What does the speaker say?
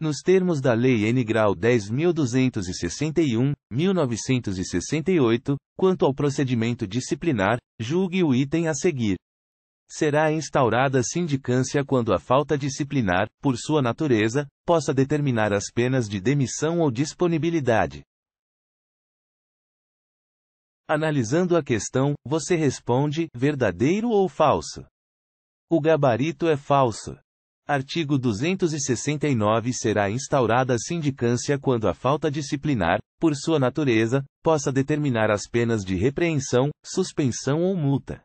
nos termos da Lei N. Grau 10.261, 1968, quanto ao procedimento disciplinar, julgue o item a seguir. Será instaurada sindicância quando a falta disciplinar, por sua natureza, possa determinar as penas de demissão ou disponibilidade. Analisando a questão, você responde: verdadeiro ou falso? O gabarito é falso. Artigo 269 Será instaurada a sindicância quando a falta disciplinar, por sua natureza, possa determinar as penas de repreensão, suspensão ou multa.